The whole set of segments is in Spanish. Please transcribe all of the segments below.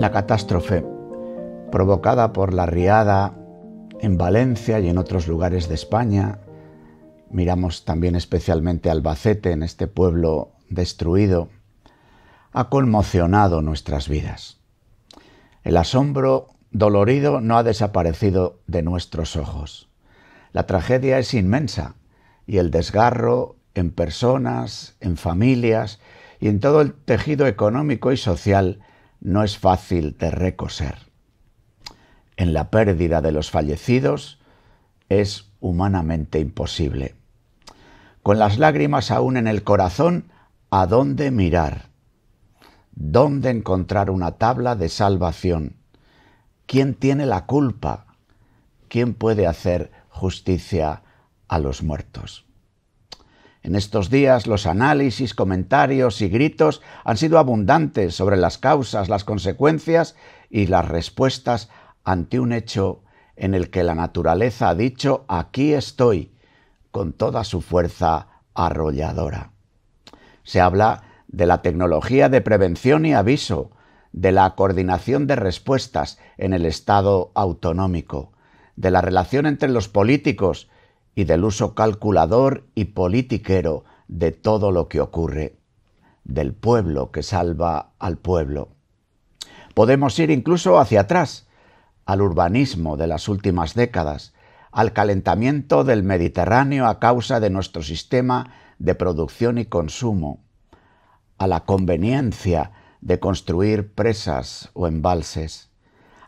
La catástrofe provocada por la riada en Valencia y en otros lugares de España, miramos también especialmente Albacete, en este pueblo destruido, ha conmocionado nuestras vidas. El asombro dolorido no ha desaparecido de nuestros ojos. La tragedia es inmensa y el desgarro en personas, en familias y en todo el tejido económico y social no es fácil de recoser. En la pérdida de los fallecidos es humanamente imposible. Con las lágrimas aún en el corazón, ¿a dónde mirar? ¿Dónde encontrar una tabla de salvación? ¿Quién tiene la culpa? ¿Quién puede hacer justicia a los muertos? En estos días los análisis, comentarios y gritos han sido abundantes sobre las causas, las consecuencias y las respuestas ante un hecho en el que la naturaleza ha dicho aquí estoy con toda su fuerza arrolladora. Se habla de la tecnología de prevención y aviso, de la coordinación de respuestas en el Estado autonómico, de la relación entre los políticos y del uso calculador y politiquero de todo lo que ocurre, del pueblo que salva al pueblo. Podemos ir incluso hacia atrás, al urbanismo de las últimas décadas, al calentamiento del Mediterráneo a causa de nuestro sistema de producción y consumo, a la conveniencia de construir presas o embalses,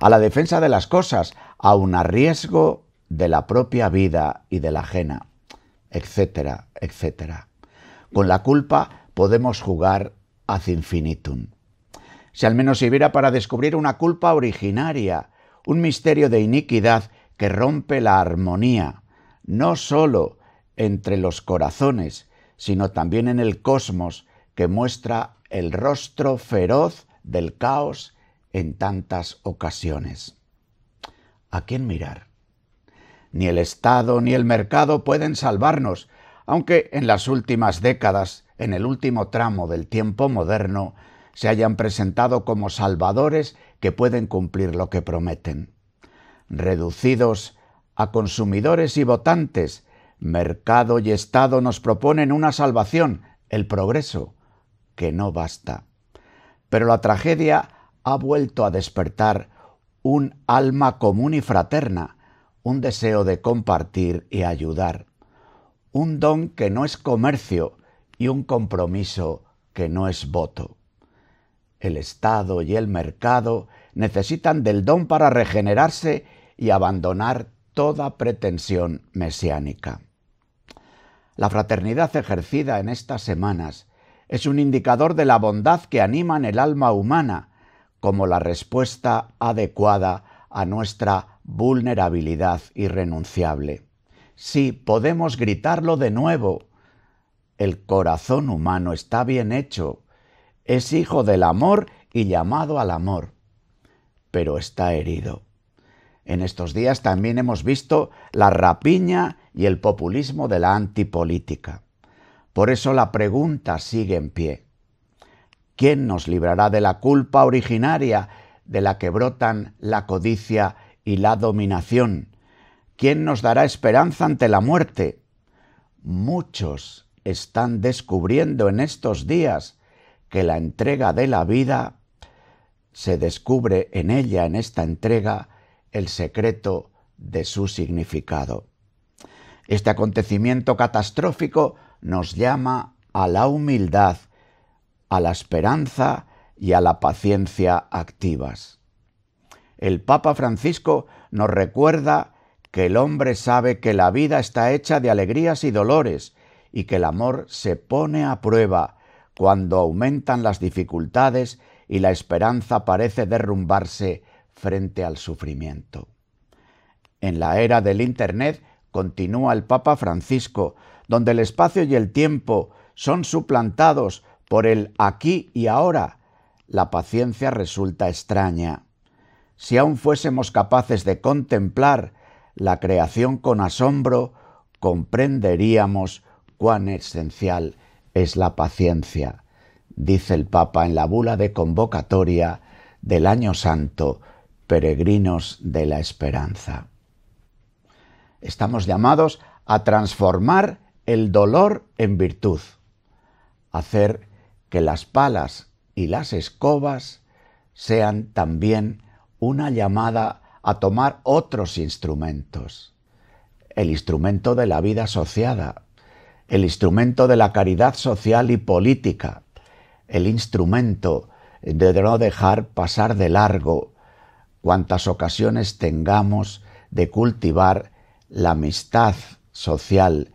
a la defensa de las cosas, a a riesgo de la propia vida y de la ajena, etcétera, etcétera. Con la culpa podemos jugar ad infinitum. Si al menos sirviera para descubrir una culpa originaria, un misterio de iniquidad que rompe la armonía, no sólo entre los corazones, sino también en el cosmos que muestra el rostro feroz del caos en tantas ocasiones. ¿A quién mirar? Ni el Estado ni el mercado pueden salvarnos, aunque en las últimas décadas, en el último tramo del tiempo moderno, se hayan presentado como salvadores que pueden cumplir lo que prometen. Reducidos a consumidores y votantes, mercado y Estado nos proponen una salvación, el progreso, que no basta. Pero la tragedia ha vuelto a despertar un alma común y fraterna, un deseo de compartir y ayudar, un don que no es comercio y un compromiso que no es voto. El Estado y el mercado necesitan del don para regenerarse y abandonar toda pretensión mesiánica. La fraternidad ejercida en estas semanas es un indicador de la bondad que anima en el alma humana como la respuesta adecuada a nuestra vulnerabilidad irrenunciable. Sí, podemos gritarlo de nuevo. El corazón humano está bien hecho, es hijo del amor y llamado al amor, pero está herido. En estos días también hemos visto la rapiña y el populismo de la antipolítica. Por eso la pregunta sigue en pie. ¿Quién nos librará de la culpa originaria de la que brotan la codicia y la dominación. ¿Quién nos dará esperanza ante la muerte? Muchos están descubriendo en estos días que la entrega de la vida se descubre en ella, en esta entrega, el secreto de su significado. Este acontecimiento catastrófico nos llama a la humildad, a la esperanza y a la paciencia activas el Papa Francisco nos recuerda que el hombre sabe que la vida está hecha de alegrías y dolores y que el amor se pone a prueba cuando aumentan las dificultades y la esperanza parece derrumbarse frente al sufrimiento. En la era del Internet continúa el Papa Francisco, donde el espacio y el tiempo son suplantados por el aquí y ahora, la paciencia resulta extraña si aún fuésemos capaces de contemplar la creación con asombro, comprenderíamos cuán esencial es la paciencia, dice el Papa en la bula de convocatoria del Año Santo, Peregrinos de la Esperanza. Estamos llamados a transformar el dolor en virtud, hacer que las palas y las escobas sean también una llamada a tomar otros instrumentos. El instrumento de la vida asociada, el instrumento de la caridad social y política, el instrumento de no dejar pasar de largo cuantas ocasiones tengamos de cultivar la amistad social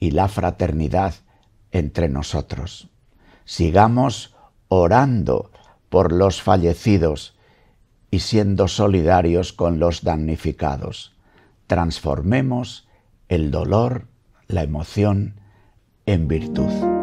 y la fraternidad entre nosotros. Sigamos orando por los fallecidos y siendo solidarios con los damnificados. Transformemos el dolor, la emoción, en virtud.